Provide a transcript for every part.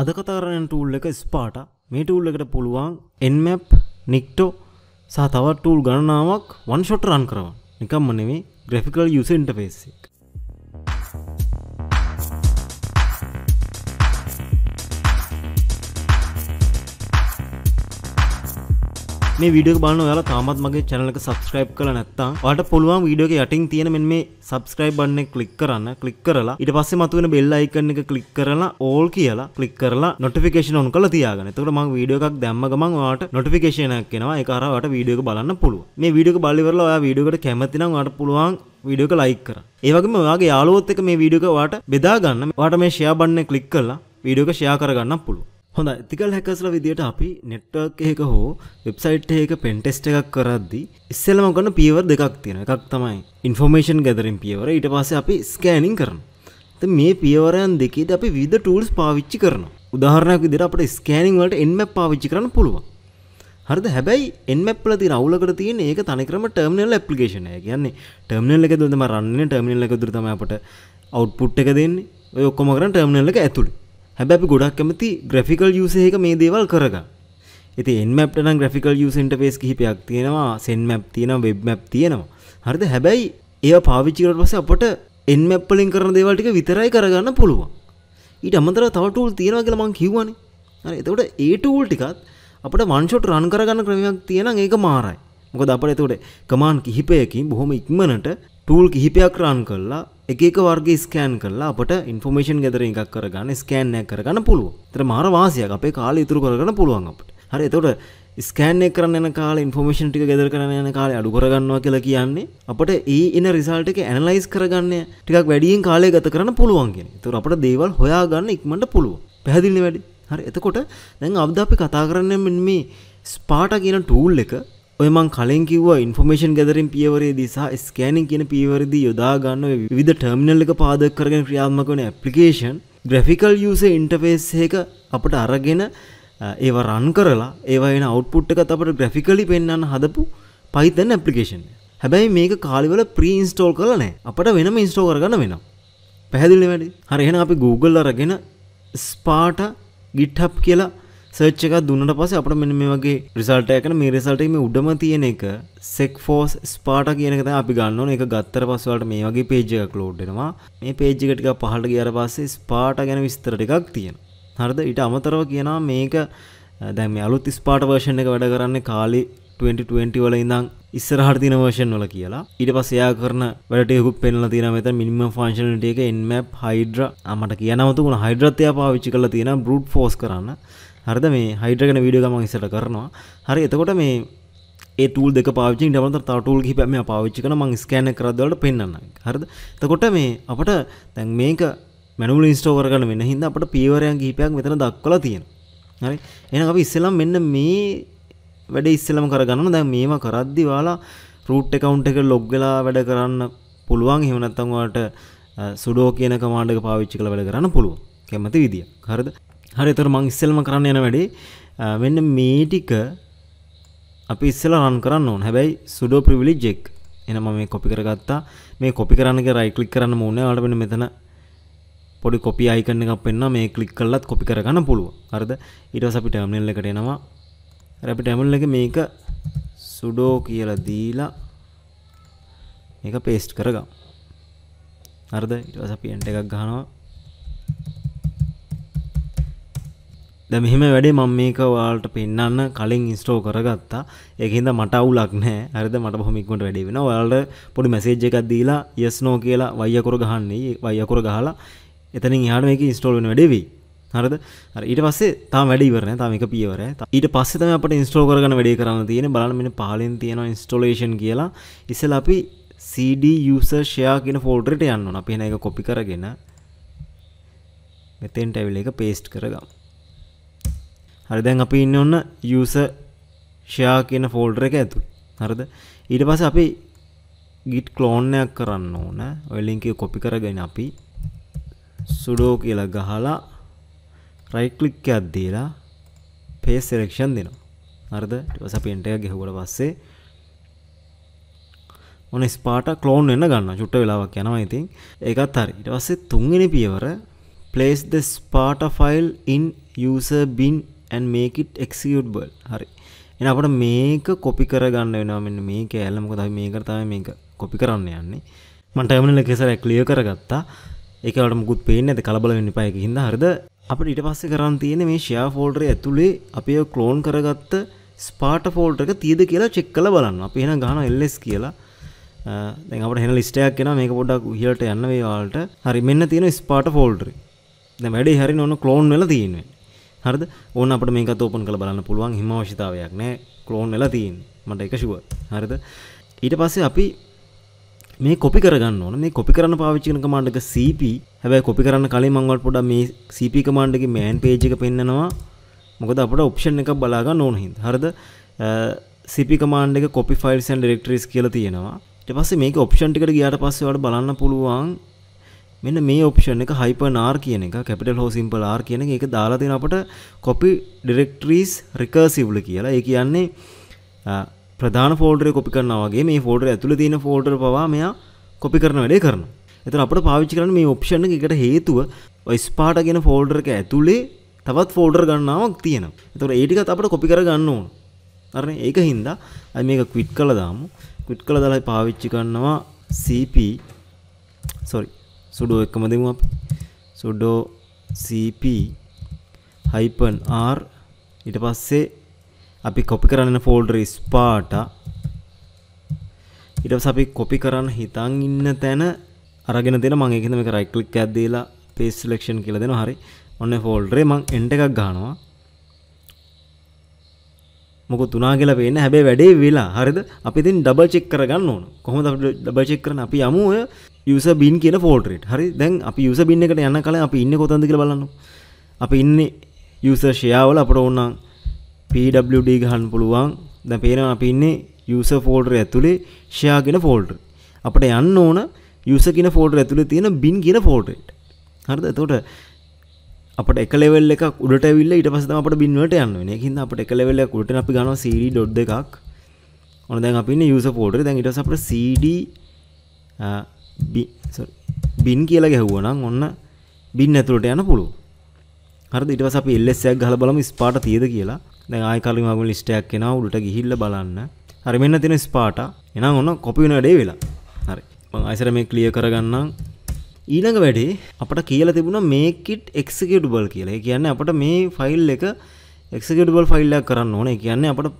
අද කතාරණ ටූල් එක ස්පාට මේ ටූල් එකට පුළුවන් එන්මැප් නික්ටෝ සහ තවත් ටූල් ගණනාවක් වන්ෂොට රන් කරවන්න නිකම්ම නෙවේ ග්‍රෆිකල් යුස ඉන්ටපේසික් මේ විඩියෝ බලන ඔයාලා තාමත් මගේ channel එක subscribe කරලා නැත්නම් ඔයාලට පුළුවන් වීඩියෝ එක යටින් තියෙන මෙන්න මේ subscribe button එක click කරන්න click කරලා ඊට පස්සේ මතුවෙන bell icon එක click කරලා all කියලා click කරලා notification on කරලා තියාගන්න. එතකොට මම වීඩියෝ එකක් දැම්ම ගමන් ඔයාලට notification එකක් එනවා. ඒක හරහා ඔයාලට වීඩියෝ එක බලන්න පුළුවන්. මේ වීඩියෝ එක බලලා ඉවරලා ඔයා වීඩියෝ එකට කැමති නම් ඔයාලට පුළුවන් වීඩියෝ එක like කරන්න. ඒ වගේම ඔයාගේ යාළුවොත් එක්ක මේ වීඩියෝ එක ඔයාලට බෙදා ගන්න. ඔයාලට මේ share button එක click කරලා වීඩියෝ එක share කරගන්න පුළුවන්. හොඳ ඇතිකල් හැකස්ල විදිට අපි නෙට්ටක් එක හෝ වෙබ්සයිට් එක පෙන්ටෙස්ට එකක් කරද්දි ඉස්සෙලම ගන්න පියවර දෙකක් තියෙන එකක් තමයි ඉන්ෆෝර්මේෂන් ගැදරින් පියවර ඊට පස්ස අපි ස්කෑනින් කරන මේ පියවරයන් දෙකේද අපි විද ටූල්ස් පාවිච්චි කරන උදාහරණයක් විදිර අපට ස්කෑනිං වලට එන්ම පාවිච්චි කරන්න පුළුවන් හරිද හැබැයි එන්මැප්ල තින අවුලකට තියෙන ඒක තනිකරම ටර්මිනල් ඇප්ලිකේෂන එක කියන්නේ ටර්මිනල් එක දුරම රන්නේ ටර්මිනල් එක දුර තමයි අපට අවුට්පුට් එක දෙන්නේ ඔය ඔක්කොම කරන් ටර්මිනල් එක ඇතුළේ හැබැපි ගොඩක් කැමති ග්‍රෆිකල් යුසයක මේ දේවල් කරගන්න ඇති එන්මප්ටන ග්‍රෆිකල් යුසන්ට පේස් කිහිපයක් තියෙනවා සෙන්මැප් තියෙන වෙබ්මැප් තියෙනවා හරිද හැබැයි ඒ පාවිච්චිකට පස අපට එන්මැප්පලින් කරන දේවල්ටික විතරයි කරගන්න පුළුවන් ඊට අමතර තවටූල් තියෙනවා කියලා මං කිව්වනේ හරි එතකොට ඒ ටූල් ටිකත් අපිට වන් ෂොට් රන් කරගන්න ක්‍රමයක් තියෙන එක මාරයි මොකද අපට එතකොට කමාන් කිහිපයකින් බොහොම ඉක්මනට ටූල් කිහිපයක් රන් කරලා එක එක වර්ගේ ස්කෑන් කරලා අපට ඉන්ෆෝමේෂන් ගැදර එකක් කරගන්න ස්කෑන්නය කරගන්න පුළුව තර මාර වාසියක් අපේ කාල ඉතුරු කරගන්න පුළුවන් අපට හරි එතොට ස්කෑන්ය කරන්න කාල ඉන්ෆෝමේෂන් ටික ගෙදර කරන යන කාල අඩු කරගන්නවා කියලා කියන්නේ අපට ඒ එන රිසල්ට එක ඇනලයිස් කරගන්න ටිකක් වැඩියෙන් කාලය ගත කරන්න පුළුවන්ගෙන තුර අපට දේවල් හොයාගන්න ඉක්මට පුළුව පැහැදිලි වැඩි හරි එතකොට දැන් අබ්ද අපි කතා කරන්න මෙන් මේ ස්පාට කියන ටූල් එක ඔයමං කලින් කිව ඉන්ෆෝමේෂන් ගැදරින් පියවරේදී සහ ස්කෑනින් කියන පියවරදී යොදාගන්න විධ ටර්මිනල් එක පාදක් කරගෙන ක්‍රියාත්මක වන ඇප්ලිකේෂන් ග්‍රෆිකල් යුසේ ඉන්ටෆේස් එක අපට අරගෙන ඒව රන් කරලා ඒවන අවට්පුට් එක අපට ග්‍රෆිකලි පෙන්න්න හදපු පයිතන් ඇපලිකේෂන් හැබැයි මේක කාලිවල ප්‍රීන්ස්ටෝල් කලනෑ අපට වෙනම ඉන්ස්ටෝ කරගන්න වෙනම් පැහැදිලි වැඩි හරිහෙන අපි Google අරගෙන ස්පාට ගිට්හප් කියලා සර්ච් එකක් දුන්නට පස්සේ අපිට මෙන්න මේ වගේ රිසල්ට් එකක් එන මේ රිසල්ට් එකේ මේ උඩම තියෙන එක සෙක් ෆෝස් ස්පාටා කියන එක තමයි අපි ගන්න ඕනේ. ඒක ගත්තට පස්සේ වලට මේ වගේ පේජ් එකක් ලෝඩ් වෙනවා. මේ පේජ් එක ටිකක් පහළට ගියාට පස්සේ ස්පාටා ගැන විස්තර ටිකක් තියෙනවා. හරිද? ඊට අමතරව කියනවා මේක දැන් මේ අලුත් ස්පාට වර්ෂන් එක වැඩ කරන්නේ කාලේ 2020 වල ඉඳං ඉස්සරහට තියෙන වර්ෂන් වල කියලා ඊට පස්සේ එයා කරන වැඩට ඒකුත් පෙන්වලා තියෙනවා මෙතන මිනිමම් ෆන්ක්ෂනලිටි එක nmap hydra අමට කියනවතු වුණා hydra ත් එයා පාවිච්චි කරලා තියෙනවා brute force කරන්න හරිද මේ හයිඩ්‍රගෙන වීඩියෝ ගමන් ඉස්සර කරනවා හරි එතකොට මේ ඒ ටූල් දෙක පාවිච්චි ඩවලොපර් තව ටූල් කිහිපයක් මේ පාවිච්චි කරන මම ස්කෑන් එක කරද්දී වලට පෙන්වන්නම් හරිද එතකොට මේ අපට දැන් මේක මැනුවල් ඉන්ස්ටෝල් කරගන්න වෙන හින්දා අපට පියවරයන් කිහිපයක් මෙතන දක්වලා තියෙනවා හරි එහෙනම් අපි ඉස්සෙල්ලම මෙන්න මේ වැඩ ඉස්සෙල්ලම කරගන්න දැන් මේම කරද්දි ඔයාලා රූට් account එක log වෙලා වැඩ කරන්න පුළුවන් එහෙම නැත්නම් ඔයාලට sudo කියන command එක පාවිච්චි කරලා වැඩ කරන්න පුළුවන් කැමති විදිය. හරිද? හරි එතකොට මම ඉස්සෙල්ම කරන්න යන වැඩේ මෙන්න මේ ටික අපි ඉස්සෙල්ලා රන් කරන්න ඕන. හැබැයි sudo privilege එක. එහෙනම් මම මේ copy කරගත්තා. මේ copy කරන්න කියලා right click කරන්න ඕනේ. ඔයාලට මෙන්න මෙතන පොඩි copy icon එකක් පෙන්වනවා. මේ click කළාත් copy කරගන්න පුළුවන්. හරිද? ඊට පස්සේ අපි terminal එකට එනවා. හරි අපි terminal එකේ මේක sudo කියලා දීලා මේක paste කරගමු. හරිද? ඊට පස්සේ අපි enter එකක් ගහනවා. දැ මෙහෙම වැඩේ මං මේක වාලට පෙන්න්න කලින් ඉස්ටෝ කරගත්තා ඒහින්ද මට අවුලක් නෑ හරිද මට හොමික්කොට වැඩි වෙන ඔයාලට පොඩි මැසේජ් එකක් දීලා යස්නෝ කියලා වයකුර ගහන්නේ වයකුර ගහලා එතනින් හට මේක ඉස්ටෝල් වෙන වැඩෙවී හරද ඊට පස්සේ තා වැඩිවරන තමික පියවර ඊට පස්සෙතම අපට ඉස්ටෝ කරගන වැඩේ කරන්න තියෙන බලමෙන පාලෙන් තියෙන ඉස්ටෝලේෂන් කියලා ඉසල අපි CD user share කියන ෆෝල්ඩරට යන්න ඕන අපි එන එක කොපි කරගෙන මෙතෙන්ට ඇවිල්ලා එක paste කරගමු හරි දැන් අපි ඉන්න ඔන්න යස ෂයා කියන ෆෝල්ඩර එක ඇතු හරද ඊට පස අපි ගිට් කලෝන්නයක් කරන්න ඕන ඔයලින්ක කොපි කරගෙන අපි සුඩෝ කියලා ගහලා රයිකලික් අද්දීලා පේස් සෙරක්ෂන් දෙනවා අරද වස පෙන්ටය ගෙහවට පස්සේ ඔන ස්පාට කලෝන් වෙන්න ගන්න චුට්ට වෙලාවක් යනවා ඉතින් ඒකත් හරි ඉට පස්සේ තුන්ගෙන පියවර පලේස් ද ස්පාට ෆයිල් ඉන් යුසබින් and make it executable හරි එන අපට මේක කොපි කරගන්න වෙනවා මෙන්න මේක ඇල්ල මොකද අපි මේකට තමයි මේක කොපි කරන්න යන්නේ මම ටර්මිනල් එක ඉස්සරහ ක්ලියර් කරගත්තා ඒක වලට මුකුත් පේන්නේ නැද්ද කලබල වෙන්න එපා ඒක හින්දා හරිද අපිට ඊට පස්සේ කරන්න තියෙන්නේ මේ share folder ඇතුලේ අපි ඒක clone කරගත්ත ස්පාට ෆෝල්ට එක තියද කියලා චෙක් කල බලන්න අපි එහෙනම් ගහන එල්ස් කියලා දැන් අපිට එහෙන ලිස්ට් එකක් එනවා මේක පොඩ්ඩක් ඉහළට යන්න මේ වලට හරි මෙන්න තියෙන ස්පාට ෆෝල්ඩර් දැන් වැඩේ හරින ඔන්න ක්ලෝන් වෙලා තියෙන්නේ හරිද ඕන අපට මේකත් ඕපන් කළ බලන්න පුළුවන් හිම අවශ්‍යතාවයක් නෑ කලෝන් වෙලා තියෙන් මට එක ශුව හරිද ඊට පස්සේ අපි මේ කොපි කරගන්න ඕන මේ කොපි කරන්න පාවිච්චි කරන කමාන්ඩ් එක CP හැබැයි කොපි කරන්න කලින් මම වලට පොඩ්ඩක් මේ CP කමාන්ඩ් එකේ මෑන් පේජ් එක පෙන්නනවා මොකද අපට ඔප්ෂන් එකක් බලා ගන්න ඕන හින්දා හරිද CP කමාන්ඩ් එක copy files and directories කියලා තියෙනවා ඊට පස්සේ මේක ඔප්ෂන් ටිකට ගියාට පස්සේ ඔයාලට බලන්න පුළුවන් මෙන්න මේ ඔප්ෂන් එක හයිපනාර් කියන එක කැපිටල් හෝ සිම්පල් ආර් කියන එක ඒක දාලා තියෙන අපට කොපි ඩිරෙක්ටරිස් රිකර්සිව්ලි කියලා. ඒ කියන්නේ ප්‍රධාන ෆෝල්ඩරේ කොපි කරනවා වගේ මේ ෆෝල්ඩරේ ඇතුළේ තියෙන ෆෝල්ඩර පවා මෙයා කොපි කරන වැඩේ කරනවා. එතන අපිට පාවිච්චි කරන්න මේ ඔප්ෂන් එකකට හේතුව ඔය ස්පාට කියන ෆෝල්ඩර එක ඇතුලේ තවත් ෆෝල්ඩර් ගණනාවක් තියෙනවා. එතකොට ඒ ටිකත් අපිට කොපි කරගන්න ඕන. හරිනේ? ඒක හින්දා අපි මේක ක්විට් කළා දාමු. ක්විට් කළා දාලා පාවිච්චි කරනවා CP sorry සුඩෝ එකම දෙමු අපි සුඩෝ cp hyphen r ඊට පස්සේ අපි කොපි කරන්න ෆෝල්ඩර් ස්පාට ඊට පස්සේ අපි කොපි කරන්න හිතන් ඉන්න තැන අරගෙන දෙන මම ඒකෙන් මේක right click එකක් දීලා paste selection කියලා දෙනවා හරි ඔන්න ෆෝල්ඩරේ මම end එකක් ගන්නවා මොක තුනා කියලා පේන හැබැයි වැඩේ වෙලා හරිද අපි ඉතින් ඩබල් චෙක් කරගන්න ඕන කොහොමද අපි ඩබල් චෙක් කරන්නේ අපි යමු ඔය යස බින් කියන ෆෝල්ටරට හරි දැන් අපි යුස බින්න එකට යන්න කල අපි ඉන්න කොතන්ද කියල බලන්න අපි ඉන්න යස ෂයාවල අපට ඔන්නම් පඩ ගහන් පුළුවන් දැ පේන අපි ඉන්නේ යස ෆෝල්ටර ඇතුළේ ෂයාගෙන ෆෝල්ටර් අපට යන්න ඕන යස කියන ෆෝල්ටර් ඇතුළේ තියෙන බින් කියන ෆෝල්ටට හරිද එතෝට අපට එකලෙවල් එක උඩට විල්ල ඉට පස අපට බින්වට යන්න වෙන හිද අපට එකලෙවල්ල කුට අපි ගන සිරි ඩොඩ් එකක් ඕන දැන් අපින්න යස පෝඩර දැන් ඉට අපට සිඩ බින් කියලා ගැහුවනම් ඔන්න බින් ඇතුළට යන පුළුව හරි ඊට පස්සේ අපි LS එකක් ගහලා බලමු ස්පාට තියද කියලා දැන් ආයෙ කලින් වගේ ලිස්ට් එකක් එනවා උඩට ගිහිල්ලා බලන්න හරි මෙන්න තියෙන ස්පාට එහෙනම් ඔන්න කොපි වෙන වැඩේ වෙලා හරි මම ආයෙසර මේ ක්ලියර් කරගන්නම් ඊළඟ වැඩේ අපට කියලා තිබුණා make it executable කියලා. ඒ කියන්නේ අපට මේ ෆයිල් එක executable ෆයිල් එකක් කරන්න ඕනේ. ඒ කියන්නේ අපට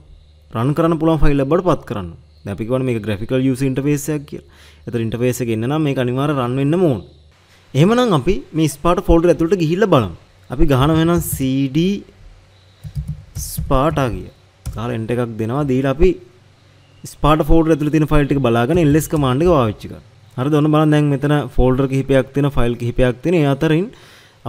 රන් කරන්න පුළුවන් ෆයිල් එකක් බඩපත් කරන්න. දැපිකවන මේ ග්‍රෆිකල් යස ඉන්ටපේසයක් කිය ඇත ඉන්ටපේස ගන්න නම් මේ අනිවාර රන්වෙන්න මෝන් එහමනම් අපි මේ ස්පාට ෆෝල්ඩ ඇතුළට ගිහිල්ල බලම් අපි ගහන වෙනම් සඩ ස්පාටා කිය කාල එන්ට එකක් දෙනවා දීල අපි ස්පාට ෆෝඩ ඇතුළ තින ෆයිල්ටි බලාගෙන එල්ලෙස් මාන්ඩි වාච්චික හර දොන්න බල දැන් මෙතන ෆෝල්ඩර් කිහිපයක් තින ෆයිල් කිහිපයක් තින අතරින්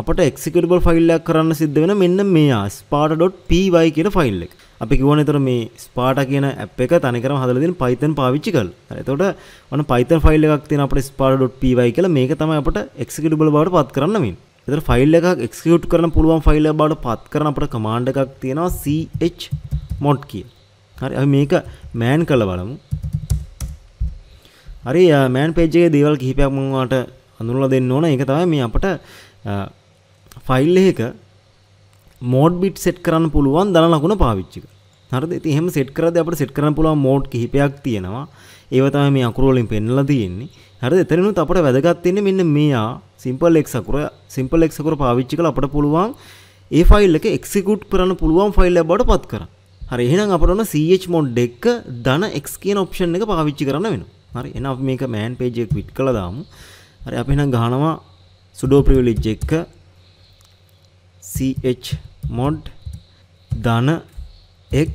අපට එක්සිකටබල් ෆයිල්ලයක් කරන්න සිද්ධ වෙන මෙන්න මේ ස්පාට.පy කියෙන ෆයිල් එක අපි කිවනතර මේ ස්පාට කියන අප එක තනිකරම හදලදින් පයිතන් පාවිච්චි කල් එතකොට වන පයිතන් ෆයිල් එකක් තින අපට ස්පාඩ.පවයි කියලා මේක තම අපට එක්සිකටබල බවට පත් කරන්නමින් එතර ෆයිල් එකක් එක්ස්කියුට් කරන පුළුවන් ෆයිල් බවට පත් කරන අපට කමාන්ඩ එකක් තියෙනවා CH මොඩ් කිය. හරි අපි මේක මෑන් කළ බලමු. හරි මෑන් page එකේ දේවල් කිහිපයක් මම ඔයාලට හඳුන්වලා දෙන්න ඕන. ඒක තමයි මේ අපට ෆයිල් එකක මෝඩ් බිට් සෙට් කරන්න පුළුවන් දන ලකුණ පාවිච්චි කරලා. හරිද ඉතින් එහෙම සෙට් කරද්දී අපිට සෙට් කරන්න පුළුවන් මෝඩ් කිහිපයක් තියෙනවා ඒව තමයි මේ අකුරු වලින් පෙන්වලා තියෙන්නේ හරිද එතනිනුත් අපිට වැදගත් වෙන්නේ මෙන්න මෙයා සිම්පල් x අකුර සිම්පල් x අකුර පාවිච්චි කරලා අපිට පුළුවන් ඒ ෆයිල් එක එක්සිකියුට් කරන්න පුළුවන් ෆයිල් එකක් බවට පත් කරන්න හරි එහෙනම් අපට ඕන CH mod එක ධන x කියන ඔප්ෂන් එක පාවිච්චි කරන්න වෙනවා හරි එහෙනම් අපි මේක මෑන් පේජ් එක ක්විට් කළා දාමු හරි අපි එහෙනම් ගහනවා sudo privilege එක ch mod ධන x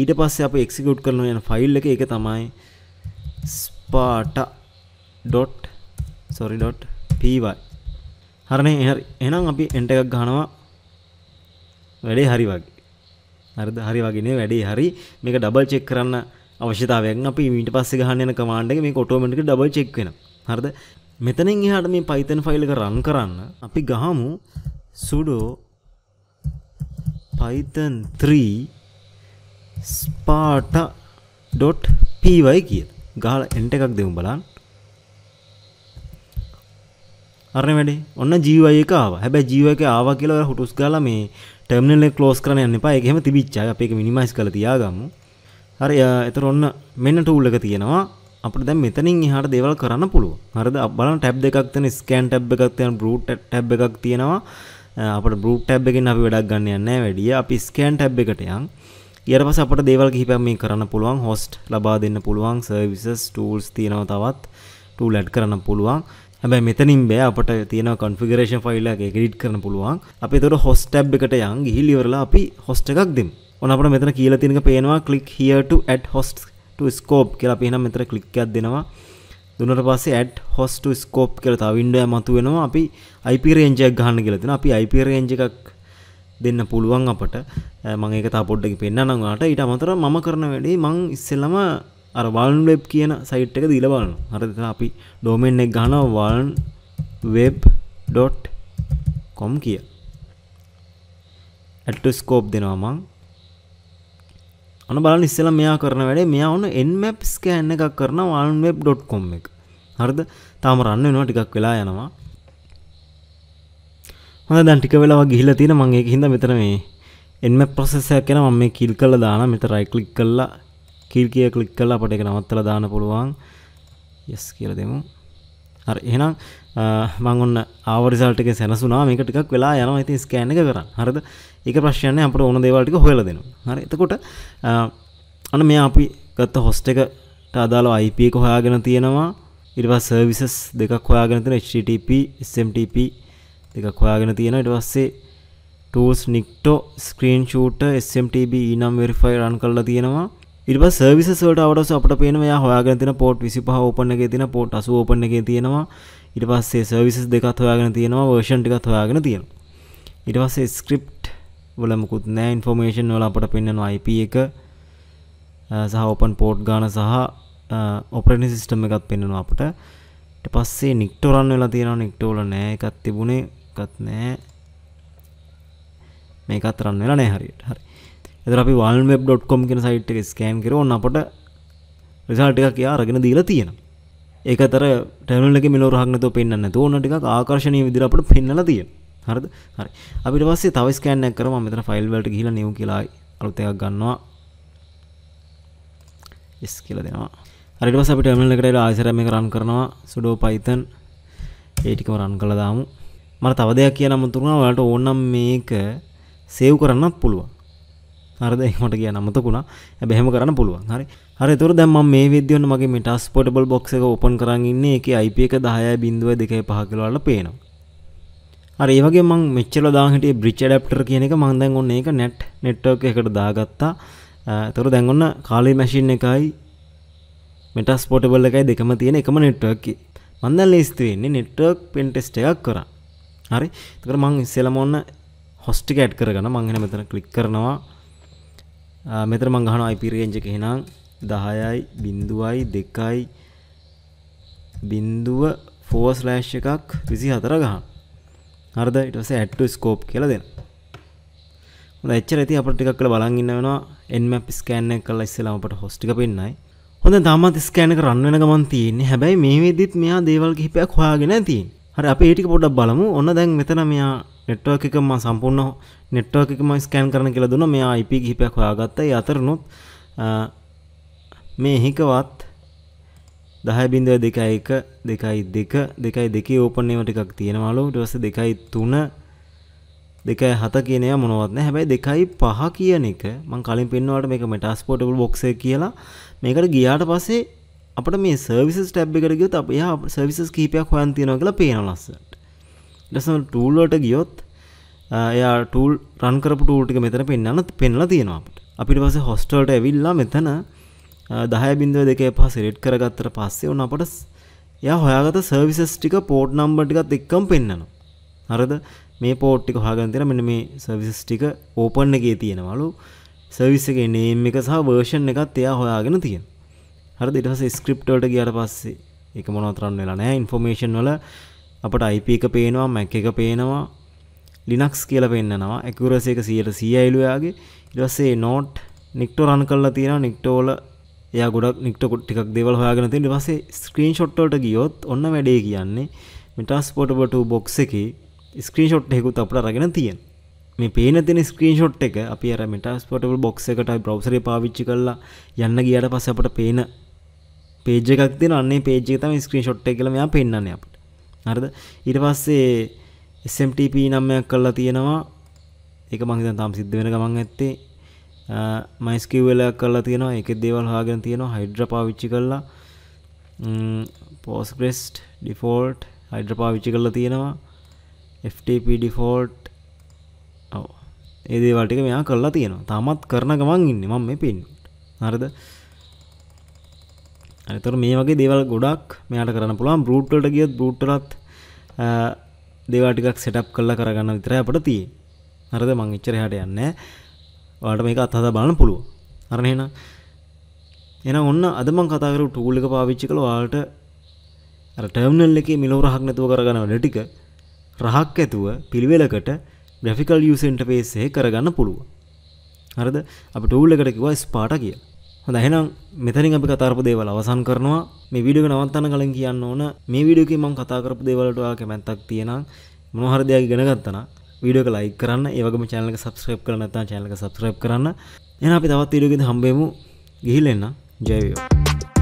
ඊට පස්සේ අපි එක්සිකියුට් කරනවා යන ෆයිල් එක ඒක තමයි sparta.sorry.py හරනේ හරි එහෙනම් අපි එන්ටර් එකක් ගහනවා වැඩේ හරි වගේ හරිද හරි වගේ නේ වැඩේ හරි මේක ඩබල් චෙක් කරන්න අවශ්‍යතාවයක් අපි ඊට පස්සේ ගහන්න යන කමාන්ඩ් එක මේක ඔටෝමැටිකලි ඩබල් චෙක් වෙනවා හරිද මෙතනින් එහාට මේ Python ෆයිල් එක රන් කරන්න අපි ගහමු sudo python 3 sparta.py කියලා. ගහලා එන්ටර් එකක් දෙමු බලන්න. අරනේ වැඩේ. ඔන්න GUI එක ආවා. හැබැයි GUI එක ආවා කියලා ඔයාලා හුටුස් ගාලා මේ ටර්මිනල් එක ක්ලෝස් කරන්න යන්න එපා. ඒක එහෙම තිබිච්චා. අපි ඒක මිනිමයිස් කරලා තියාගමු. හරි, එතකොට ඔන්න මෙන්න ටූල් එක තියෙනවා. අපිට දැන් මෙතනින් එහාට දේවල් කරන්න පුළුවන්. හරිද? බලන්න ටැබ් දෙකක් තියෙන ස්කෑන් ටැබ් එකක් තියෙන බ්‍රූට් ටැබ් එකක් තියෙනවා. අපට බ්‍රූට් ටැබ් එකෙන් අපි වැඩක් ගන්න යන්නේ වැඩිය අපි ස්කෑන් ටැබ් එකට යන් ඊට පස්සේ අපට දේවල් කිහිපයක් මේ කරන්න පුළුවන් හොස්ට් ලබා දෙන්න පුළුවන් සර්විසස් ටූල්ස් තියෙනවා තවත් ටූල් ඇඩ් කරන්න පුළුවන් හැබැයි මෙතනින් බෑ අපට තියෙන කොන්ෆිගරේෂන් ෆයිල් එක එඩිට් කරන්න පුළුවන් අපි ඒතකොට හොස්ට් ටැබ් එකට යන් ගිහිලි ඉවරලා අපි හොස්ට් එකක් දෙමු ඔන්න අපිට මෙතන කියලා තියෙනක පේනවා click here to add hosts to scope කියලා අපි එහෙනම් මෙතන click එකක් දෙනවා දුන්නට පස්සේ ඇඩ් හොස්ට ස්කෝප් කියලා තව වින්ඩෝ මතු වෙනවා අපි IP range එකක් ගන්න කියලා දෙනවා. අපි IP range එකක් දෙන්න පුළුවන් අපට මං ඒක තා පොඩ්ඩක් පෙන්වන්නම් ඔයාලට. ඊට අමතරව මම කරන වැඩේ මං ඉස්සෙල්ලම අර වල්න් වෙබ් කියන සයිට් එක දීලා බලනවා. හරිද? අපි ඩොමේන් එක ගන්නවා වල්න් web.com කිය. ඇඩ්ස්කෝප් දෙනවා මං අන බලන්න ඉස්සලා මෙයා කරන වැඩේ මෙයා ඔන්න එන්මැප් ස්කෑන් එකක් කරන oneweb.com එක. හරිද? තාම රන් වෙනවා ටිකක් වෙලා යනවා. හොඳ දැන් ටික වෙලාවක් ගිහිල්ලා තියෙන මම ඒක හින්දා මෙතන මේ එන්මැප් process එකක් යන මම මේ කිල් කරලා දානවා මෙතන right click කරලා කිල් කිය ක්ලික් කරලා අපට එක නවත්තලා දාන්න පුළුවන්. yes කියලා දෙමු. හරි එහෙනම් මංගොන්න ආවරිසල්ටික සැනසුනා මේක ටිකක් වෙලා යනවා ඇති ස්කෑන එක කරන්න හරද එක ප්‍රශ්යන අපට ඕන දේවල්ටික හොල දෙනු හරි එතකොට අන මේ අපි ගත්ත හොස්ට එකට අදාළ අයිපක හොයාගෙන තියෙනවා ඉරිවා සර්විසස් දෙකක් හොයාගෙන තින HTTP SMTP දෙකක් හොයාගෙන තියෙන ඉට පස්සේ ටස් නික්ටෝ ස්ක්‍රීන් ෂූට SMTB නම් වෙරිෆයි රන් කරලා තියෙනවා ඉරිව සර්විසට අවටස අපට පේනවා හොයාගෙන තින පෝට් විසිපහ ඕපන එක තින පෝට් අසු ඕපන එක තියෙනවා ඉට පස්සේ සර්විසස් දෙකත් හොයාගෙන තියෙනවා වර්ෂන් ටිකත් හොයාගෙන තියෙන ඉට පස්සේ ස්ක්‍රිප් වලමකුත් නෑ ඉන්ෆෝර්මේෂන් වල අපට පෙන්න්නනවා IP එක සහ ඔපන් පෝට් ගාන සහ ඔපරණ සිිස්ටම එකත් පෙන්නවා අපට ට පස්සේ නික්ටෝරන් වෙලා තියෙන නික්ටෝල නෑ එකත් තිබුණේ එකත් නෑ මේකත් රන් වෙලා නෑ හරියට හරි එතර අපි වල්ම.කොම් කෙන සයිට් එක ස්කෑන් කරන අපට රිසල්ට එකක් යාරගෙන දීලා තියෙනවා ඒකතර ටැනලක මිලෝරහක්නතු පෙන්න්න තෝනටික ආකර්ශණය විදිරට පෙන්නල තිය හරද හරි අපි පස්සේ තවස්කෑන්න කරම මෙතර ෆයිල්වලට කියල නිව කියලා අලුතයක් ගන්නවා එස් කියල දෙනවා අරිට පස අපිට මලකට ආසරම කරන් කරනවා සුඩෝ පයිතන් ඒටිකම රන් කළදාමු මට තවදයක් කියන මුතුරුණ වලට ඕනම් මේක සෙව් කරන්නත් පුළුවන් හරද මට කිය නමතකුණා බැහම කරන්න පුළුවන් හරි හරිතුර දැම මේ විදවන්න මගේ මටස් පොටබල් බොක්ස එක ඔපන් කරන්නන්නේ එක අයිප එක දහය බිඳුව දෙකයි පහකිලවල පේනවා ඒවගේ මං මෙච්චල දාහට බ්‍රිච් ඩප්ටර් කියන එක මන්දැන් ඔන්න එක නැට් නෙට්ටෝක එකට දාගත්තා තොර දැන්ගන්න කාලේ මැශින් එකයි මෙටස් පොටබල් එකයි දෙකම තියෙන එකම නෙට්ටක් මන්දල් ලේස්තුවෙන්නේ නෙට්ටර්ක් පෙන්ටෙස්ට එකක් කර හරි තකර මං ඉස්සෙලමොන්න හොස්ටිකඇට් කරගන මංගෙන මෙතන කලික් කරනවා මෙතර මංගහන අයිපිරෙන්ජක හෙනම් දහයයි බින්දුවයි දෙකයි බින්දුව ෆෝස් ලෑශ් එකක් විසි හතර ගහන් හරද ඉටස ඇට්ට ස්කෝප් කියල දෙන්න එච්චර ඇති අපට ටිකක් කළ බලන් ඉන්න වෙනවා එන්ම ස්කෑන්න කල ඉස්සලාමට හොස්ටික පෙන්න්නයි හොඳ තාමත් ස්කෑනක රන්න වෙන ගමන් තියන්නේ හැබැයි මේ වෙදිත් මෙයා දේවල් කිහිපයක් හොයාගෙන තින් හරි අප ඒටික පොඩක් බලමු ඔන්න දැන් මෙතන මෙයා නෙට්වර්ක් එක මම සම්පූර්ණ නෙට්වර්ක් එක මම ස්කෑන් කරන්න කියලා දුන්නා. මෙයා IP කිහිපයක් හොයාගත්තා. ඒ අතරිනුත් මේ හිකවත් 10.21 2.2 2.2 ඕපන් ඒවා ටිකක් තියෙනවලු. ඊට පස්සේ 2.3 දෙකයි හත කියනය මොනවත්න හැබැයි දෙකයි පහ කියන එක මං කලින් පෙන්වාට මේක මටස්පෝටබල් බොක්සේ කියලා මේකට ගියාට පස්සේ අපට මේ සර්විස් ටැබ් එකරගත් අප සවිසස් කීපයක් හොයන් තියෙනවා කියලා පේනලස්සට ලෙසන ටූල්ලට ගියොත් එයා ටූල් රන්කරපු ටූල්ටික මෙතන පෙන්න්න පෙන්ලා තියෙනවා අපට අපිට පස හොස්ටල්ට ඇවිල්ලා මෙතන දහය බින්දුව දෙකේ පස් රෙට් කරගත්තර පස්සේ වන අපට ය හොයාගත සර්විසස් ටික පෝට් නම්බටිකත් එක්කම් පෙන්න්නනවා අරද මේ පෝට්ටික හාගන්තර මෙන මේ සර්විසස් ටික ඕපන්න එකේ තියෙනවලු සර්විස එක නේම් එක සහ වර්ෂන් එකත් එයා හොයාගෙන තියෙන හරද ඉටස ස්ක්‍රප්ටලට ගියට පස්සේ එක මොනොතරන්න වෙලා නෑ ඉන්ෆෝර්මේෂන් වල අපට IP එක පේනවා Mac එක පේනවා Linux කියලා පෙන්නනවා accuracy එක 100% ඇයිලු එයාගේ ඊට පස්සේ note nicto run කරලා තියෙනවා nicto වල එයා ගොඩක් nicto ටිකක් දේවල් හොයාගෙන තියෙන ඊට පස්සේ screenshot වලට ගියොත් ඔන්න වැඩේ කියන්නේ metasploitable to box එකේ screenshot එකකුත් අපිට අරගෙන තියෙනවා මේ පේන තියෙන ස්ක්‍රීන්ෂොට් එක අපි අර මෙටාස්පොටබල් බොක්ස් එකට බ්‍රවුසරේ පාවිච්චි කරලා යන්න ගියාට පස්සේ අපට පේන පේජ් එකක් තියෙන අන්නේ පේජ් එක තමයි ස්ක්‍රීන්ෂොට් එක කියලා මෙයා පෙන්වන්නේ අපිට. හරිද ඊට පස්සේ SMTP නම්මයක් කරලා තියෙනවා ඒක මං හිතන තාම සිද්ධ වෙන ගමන් ඇත්තේ MySQL එකක් කරලා තියෙනවා ඒකේ දේවල් හොයාගෙන තියෙනවා Hydra පාවිච්චි කරලා Postgres default Hydra පාවිච්චි කරලා තියෙනවා FTP default ඔව් ඒ දේවල් ටික මෙයා කරලා තියෙනවා. තාමත් කරන ගමන් ඉන්නේ මම මේ පින්. හරිද? අනිතර මේ වගේ දේවල් ගොඩක් මෙයාට කරන්න පුළුවන් බ්‍රූට් වලට ගියොත් බ්‍රූට් වලත් දේවල් ටිකක් සෙටප් කරලා කරගන්න විතරයි අපිට තියෙන්නේ හරිද මං ඉච්චර එහාට යන්නේ ඔයාලට මේක අත්හදා බලන්න පුළුවන් හරිනේ එහෙනම් එහෙනම් ඔන්න අද මම කතා කරපු ටූල් එක පාවිච්චි කළා ඔයාලට අර ටර්මිනල් එකේ මිලෝ රහක් නැතුව කරගන්න වැඩ ටික රහක් ඇතුව පිළිවෙලකට graphical user interface එකේ කරගන්න පුළුවන්. හරිද? අපි ටූල් එකට කිව්වා ස්පාටා කියලා. හොඳ එහෙනම් මෙතනින් අපි කතාරපු දේවල් අවසන් කරනවා මේ වීඩියෝ නවත්තන්න කලින් කියන්න ඕන මේ වීඩියෝ එකේ මම කතා කරපු දේවල්ට ඔයාලා කැමැත්තක් තියෙනම් මොන හරි දෙයක් ඉගෙන ගත්තා නම් වීඩියෝ එක ලයික් කරන්න ඒ වගේම channel එක subscribe කරලා නැත්නම් channel එක subscribe කරන්න එහෙනම් අපි තවත් වීඩියෝ එකකින් හම්බෙමු ගිහිල්ලා එන්න ජය වේවා